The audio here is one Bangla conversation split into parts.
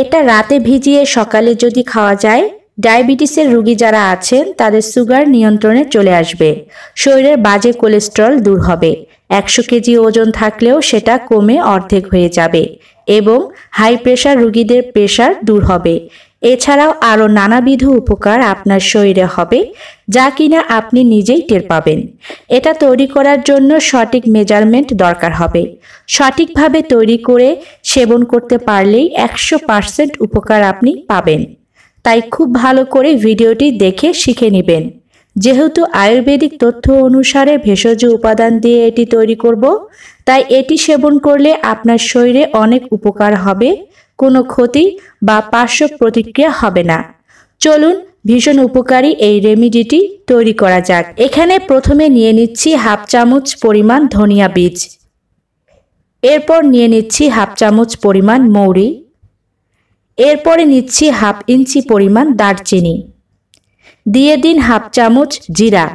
এটা রাতে ভিজিয়ে সকালে যদি খাওয়া যায় ডায়াবেটিসের রুগী যারা আছেন তাদের সুগার নিয়ন্ত্রণে চলে আসবে শরীরের বাজে কোলেস্ট্রল দূর হবে একশো কেজি ওজন থাকলেও সেটা কমে অর্ধেক হয়ে যাবে এবং হাই প্রেশার রুগীদের প্রেশার দূর হবে এছাড়াও আরও নানাবিধ উপকার আপনার শরীরে হবে যা কিনা আপনি নিজেই টের পাবেন এটা তৈরি করার জন্য সঠিক মেজারমেন্ট দরকার হবে সঠিকভাবে তৈরি করে সেবন করতে পারলেই একশো উপকার আপনি পাবেন তাই খুব ভালো করে ভিডিওটি দেখে শিখে নেবেন যেহেতু আয়ুর্বেদিক তথ্য অনুসারে ভেষজ উপাদান দিয়ে এটি তৈরি করব তাই এটি সেবন করলে আপনার শরীরে অনেক উপকার হবে কোনো ক্ষতি বা পার্শ্ব প্রতিক্রিয়া হবে না চলুন ভীষণ উপকারী এই রেমিডিটি তৈরি করা যাক এখানে প্রথমে নিয়ে নিচ্ছি হাফ চামচ পরিমাণ ধনিয়া বীজ এরপর নিয়ে নিচ্ছি হাফ চামচ পরিমাণ মৌরি এরপরে নিচ্ছি হাফ ইঞ্চি পরিমাণ দারচিনি দিয়ে দিন হাফ চামচ জিরা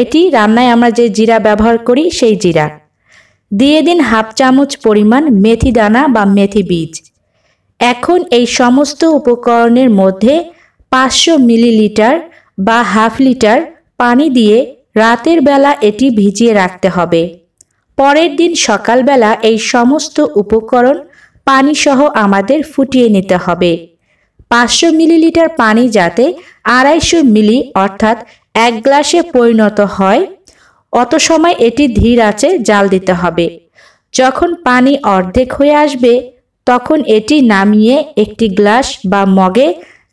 এটি রান্নায় আমরা যে জিরা ব্যবহার করি সেই জিরা দিয়ে দিন হাফ চামচ পরিমাণ মেথি দানা বা মেথি বীজ এখন এই সমস্ত উপকরণের মধ্যে পাঁচশো মিলিলিটার বা হাফ লিটার পানি দিয়ে রাতের বেলা এটি ভিজিয়ে রাখতে হবে পরের দিন সকালবেলা এই সমস্ত উপকরণ পানিসহ আমাদের ফুটিয়ে নিতে হবে পাঁচশো মিলিলিটার পানি যাতে আড়াইশো মিলি অর্থাৎ এক গ্লাসে পরিণত হয় অত সময় এটি ধীর আছে জাল দিতে হবে যখন পানি অর্ধেক হয়ে আসবে তখন এটি নামিয়ে একটি গ্লাস বা মগে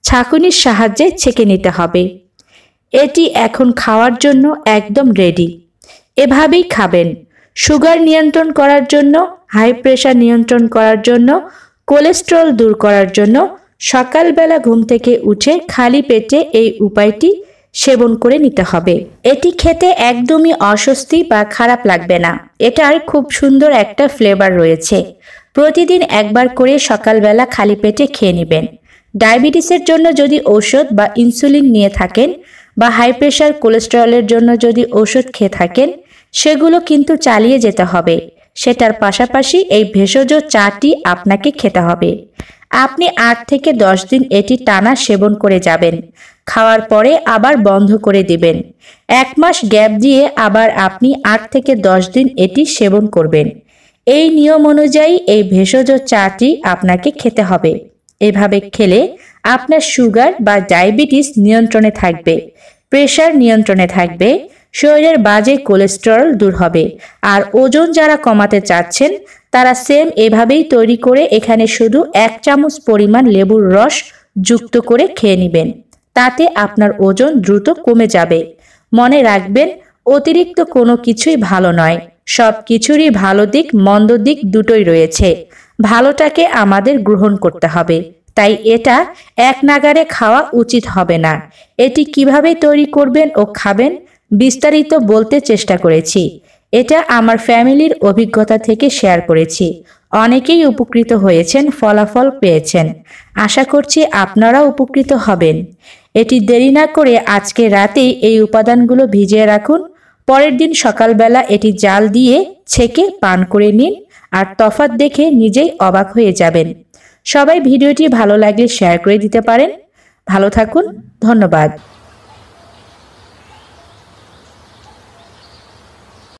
ছাঁকুনির সাহায্যে ছেঁকে নিতে হবে এটি এখন খাওয়ার জন্য একদম রেডি এভাবেই খাবেন সুগার নিয়ন্ত্রণ করার জন্য হাই প্রেশার নিয়ন্ত্রণ করার জন্য কোলেস্ট্রল দূর করার জন্য সকালবেলা ঘুম থেকে উঠে খালি পেটে এই উপায়টি সেবন করে নিতে হবে এটি খেতে একদমই অস্বস্তি বা খারাপ লাগবে না এটার খুব সুন্দর একটা ফ্লেভার রয়েছে প্রতিদিন একবার করে সকালবেলা খালি পেটে খেয়ে নেবেন ডায়াবেটিসের জন্য যদি ঔষধ বা ইনসুলিন নিয়ে থাকেন বা হাই প্রেশার কোলেস্টেরলের জন্য যদি ওষুধ খেয়ে থাকেন সেগুলো কিন্তু চালিয়ে যেতে হবে সেটার পাশাপাশি এই ভেষজ চাটি আপনাকে খেতে হবে আপনি আট থেকে দশ দিন এটি টানা সেবন করে যাবেন খাওয়ার পরে আবার বন্ধ করে দিবেন এক মাস গ্যাপ দিয়ে আবার আপনি আট থেকে দশ দিন এটি সেবন করবেন এই নিয়ম অনুযায়ী এই ভেষজ চাটি আপনাকে খেতে হবে এভাবে খেলে আপনার সুগার বা ডায়াবেটিস নিয়ন্ত্রণে থাকবে প্রেশার নিয়ন্ত্রণে থাকবে শরীরের বাজে কোলেস্টেরল দূর হবে আর ওজন যারা কমাতে চাচ্ছেন তারা সেম এভাবেই তৈরি করে এখানে শুধু এক চামচ পরিমাণ লেবুর রস যুক্ত করে খেয়ে নেবেন তাতে আপনার ওজন দ্রুত কমে যাবে মনে রাখবেন অতিরিক্ত কোনো কিছুই ভালো নয় সব কিছুরই ভালো দিক মন্দ দিক দুটোই রয়েছে ভালোটাকে আমাদের গ্রহণ করতে হবে তাই এটা এক নাগারে খাওয়া উচিত হবে না এটি কিভাবে তৈরি করবেন ও খাবেন বিস্তারিত বলতে চেষ্টা করেছি এটা আমার ফ্যামিলির অভিজ্ঞতা থেকে শেয়ার করেছি অনেকেই উপকৃত হয়েছেন ফলাফল পেয়েছেন আশা করছি আপনারা উপকৃত হবেন এটি দেরি না করে আজকে রাতেই এই উপাদানগুলো ভিজিয়ে রাখুন পরের দিন সকালবেলা এটি জাল দিয়ে ছেঁকে পান করে নিন আর তফাত দেখে নিজেই অবাক হয়ে যাবেন সবাই ভিডিওটি ভালো লাগলে শেয়ার করে দিতে পারেন ভালো থাকুন ধন্যবাদ